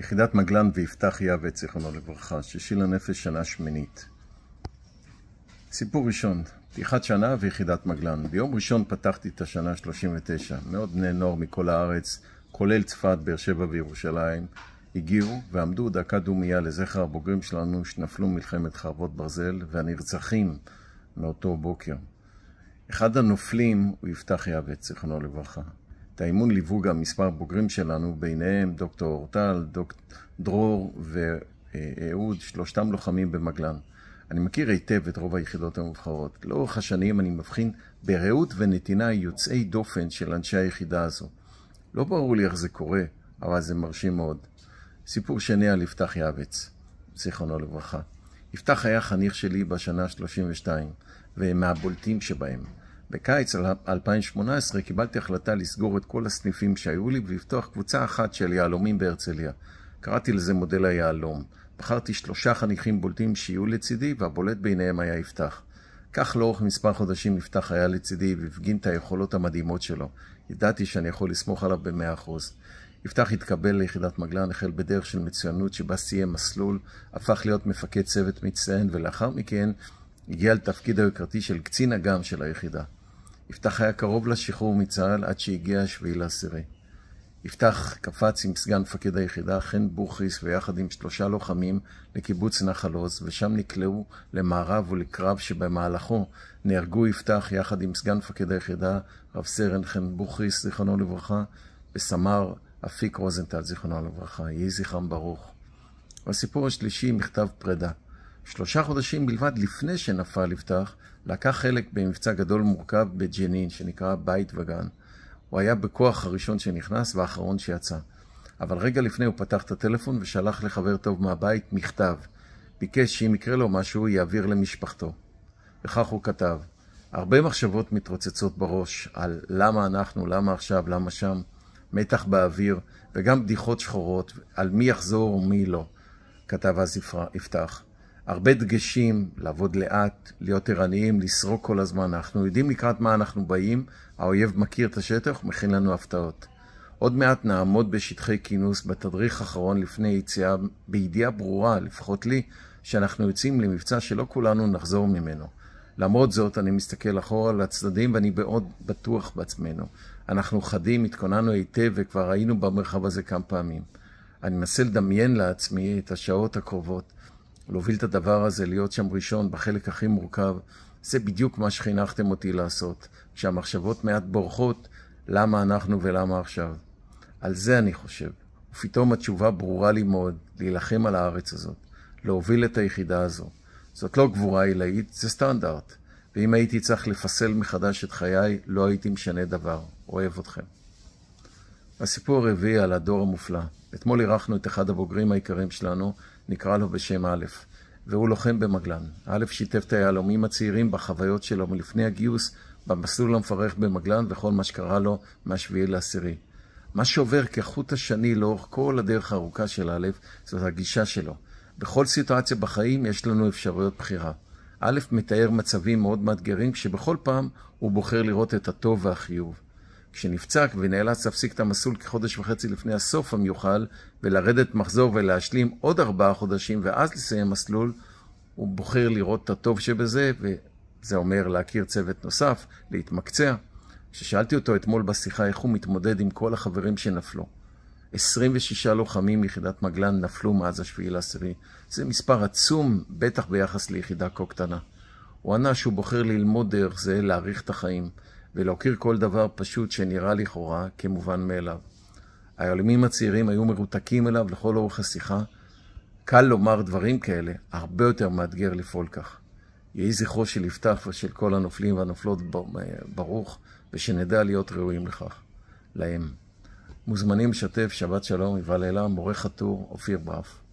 יחידת מגלן ויפתח יהוה, זיכרונו לברכה, שישי לנפש שנה שמינית. סיפור ראשון, פתיחת שנה ויחידת מגלן. ביום ראשון פתחתי את השנה ה-39. מאות בני נוער מכל הארץ, כולל צפת, באר שבע וירושלים, הגיעו ועמדו דקה דומייה לזכר הבוגרים שלנו שנפלו מלחמת חרבות ברזל והנרצחים מאותו בוקר. אחד הנופלים הוא יפתח יהוה, זיכרונו לברכה. את האימון ליוו גם מספר בוגרים שלנו, ביניהם דוקטור אורטל, דוקטור דרור ואהוד, שלושתם לוחמים במגלן. אני מכיר היטב את רוב היחידות המובחרות. לאורך השנים אני מבחין ברעות ונתינה יוצאי דופן של אנשי היחידה הזו. לא ברור לי איך זה קורה, אבל זה מרשים מאוד. סיפור שני על יפתח יעבץ, זיכרונו לברכה. יפתח היה חניך שלי בשנה ה-32, ומהבולטים שבהם. בקיץ 2018 קיבלתי החלטה לסגור את כל הסניפים שהיו לי ולפתוח קבוצה אחת של יהלומים בהרצליה. קראתי לזה מודל היהלום. בחרתי שלושה חניכים בולטים שיהיו לצידי, והבולט ביניהם היה יפתח. כך לאורך מספר חודשים יפתח היה לצידי והפגין את היכולות המדהימות שלו. ידעתי שאני יכול לסמוך עליו במאה אחוז. יפתח התקבל ליחידת מגלן, החל בדרך של מצוינות שבה סיים מסלול, הפך להיות מפקד צוות מצטיין, ולאחר מכן הגיע לתפקיד היוקרתי של קצין אג"ם של היחידה. יפתח היה קרוב לשחרור מצה"ל עד שהגיע השביעי לעשירי. יפתח קפץ עם סגן מפקד היחידה, חן בוכריס, ויחד עם שלושה לוחמים לקיבוץ נחל עוז, ושם נקלעו למערב ולקרב שבמהלכו נהרגו יפתח יחד עם סגן מפקד היחידה, רב סרן חן בוכריס, זיכרונו לברכה, וסמ"ר אפיק רוזנטל, זיכרונו לברכה. יהי זכרם ברוך. הסיפור השלישי, מכתב פרידה. שלושה חודשים בלבד לפני שנפל יפתח, לקח חלק במבצע גדול מורכב בג'נין, שנקרא בית וגן. הוא היה בכוח הראשון שנכנס והאחרון שיצא. אבל רגע לפני הוא פתח את הטלפון ושלח לחבר טוב מהבית מכתב. ביקש שאם יקרה לו משהו, יעביר למשפחתו. וכך הוא כתב: הרבה מחשבות מתרוצצות בראש על למה אנחנו, למה עכשיו, למה שם, מתח באוויר, וגם בדיחות שחורות על מי יחזור ומי לא, כתב אז יפתח. הרבה דגשים, לעבוד לאט, להיות ערניים, לסרוק כל הזמן. אנחנו יודעים לקראת מה אנחנו באים, האויב מכיר את השטח, מכין לנו הפתעות. עוד מעט נעמוד בשטחי כינוס בתדריך האחרון לפני יציאה, בידיעה ברורה, לפחות לי, שאנחנו יוצאים למבצע שלא כולנו נחזור ממנו. למרות זאת, אני מסתכל אחורה על הצדדים ואני מאוד בטוח בעצמנו. אנחנו חדים, התכוננו היטב וכבר היינו במרחב הזה כמה פעמים. אני מנסה לדמיין לעצמי את השעות הקרובות. להוביל את הדבר הזה, להיות שם ראשון בחלק הכי מורכב, זה בדיוק מה שחינכתם אותי לעשות. כשהמחשבות מעט בורחות, למה אנחנו ולמה עכשיו. על זה אני חושב. ופתאום התשובה ברורה לי מאוד, להילחם על הארץ הזאת, להוביל את היחידה הזו. זאת לא גבורה עילאית, זה סטנדרט. ואם הייתי צריך לפסל מחדש את חיי, לא הייתי משנה דבר. אוהב אתכם. הסיפור הרביעי על הדור המופלא. אתמול אירחנו את אחד הבוגרים היקרים שלנו, נקרא לו בשם א', והוא לוחם במגלן. א' שיתף את היהלומים הצעירים בחוויות שלו מלפני הגיוס, במסלול המפרך במגלן וכל מה שקרה לו מ-7 לעשירי. מה שעובר כחוט השני לאורך כל הדרך הארוכה של א', זאת הגישה שלו. בכל סיטואציה בחיים יש לנו אפשרויות בחירה. א' מתאר מצבים מאוד מאתגרים, כשבכל פעם הוא בוחר לראות את הטוב והחיוב. כשנפצע ונאלץ להפסיק את המסלול כחודש וחצי לפני הסוף המיוחל, ולרדת מחזור ולהשלים עוד ארבעה חודשים, ואז לסיים מסלול, הוא בוחר לראות את הטוב שבזה, וזה אומר להכיר צוות נוסף, להתמקצע. כששאלתי אותו אתמול בשיחה איך הוא מתמודד עם כל החברים שנפלו. 26 לוחמים מיחידת מגלן נפלו מאז השביעי לעשירי. זה מספר עצום, בטח ביחס ליחידה כה קטנה. הוא ענה שהוא בוחר ללמוד דרך זה, להעריך את החיים. ולהוקיר כל דבר פשוט שנראה לכאורה כמובן מאליו. העולמים הצעירים היו מרותקים אליו לכל אורך השיחה. קל לומר דברים כאלה, הרבה יותר מאתגר לפעול כך. יהי זכרו של יפתח ושל כל הנופלים והנופלות ברוך, ושנדע להיות ראויים לכך, להם. מוזמנים לשתף, שבת שלום, יובל אלה, מורה חתור, אופיר ברף.